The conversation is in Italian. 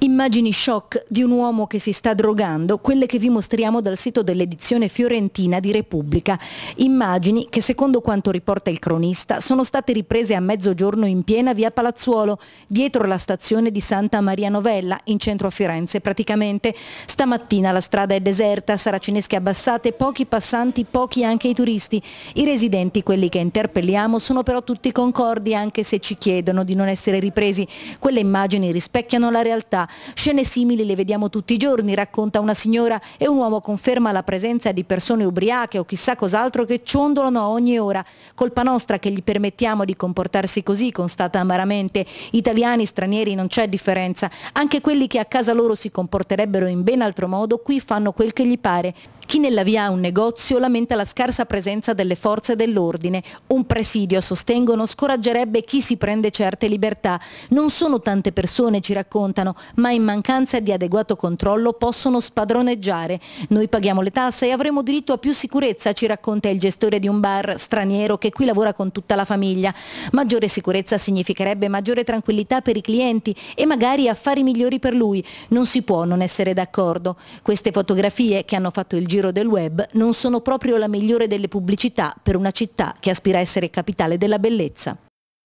Immagini shock di un uomo che si sta drogando, quelle che vi mostriamo dal sito dell'edizione fiorentina di Repubblica. Immagini che secondo quanto riporta il cronista sono state riprese a mezzogiorno in piena via Palazzuolo, dietro la stazione di Santa Maria Novella, in centro a Firenze praticamente. Stamattina la strada è deserta, saracinesche abbassate, pochi passanti, pochi anche i turisti. I residenti, quelli che interpelliamo, sono però tutti concordi anche se ci chiedono di non essere ripresi. Quelle immagini rispecchiano la realtà Scene simili le vediamo tutti i giorni, racconta una signora e un uomo conferma la presenza di persone ubriache o chissà cos'altro che ciondolano a ogni ora. Colpa nostra che gli permettiamo di comportarsi così, constata amaramente. Italiani, stranieri, non c'è differenza. Anche quelli che a casa loro si comporterebbero in ben altro modo, qui fanno quel che gli pare. Chi nella via ha un negozio lamenta la scarsa presenza delle forze dell'ordine. Un presidio, sostengono, scoraggerebbe chi si prende certe libertà. Non sono tante persone, ci raccontano, ma in mancanza di adeguato controllo possono spadroneggiare. Noi paghiamo le tasse e avremo diritto a più sicurezza, ci racconta il gestore di un bar straniero che qui lavora con tutta la famiglia. Maggiore sicurezza significherebbe maggiore tranquillità per i clienti e magari affari migliori per lui. Non si può non essere d'accordo. Queste fotografie che hanno fatto il giro giro del web non sono proprio la migliore delle pubblicità per una città che aspira a essere capitale della bellezza.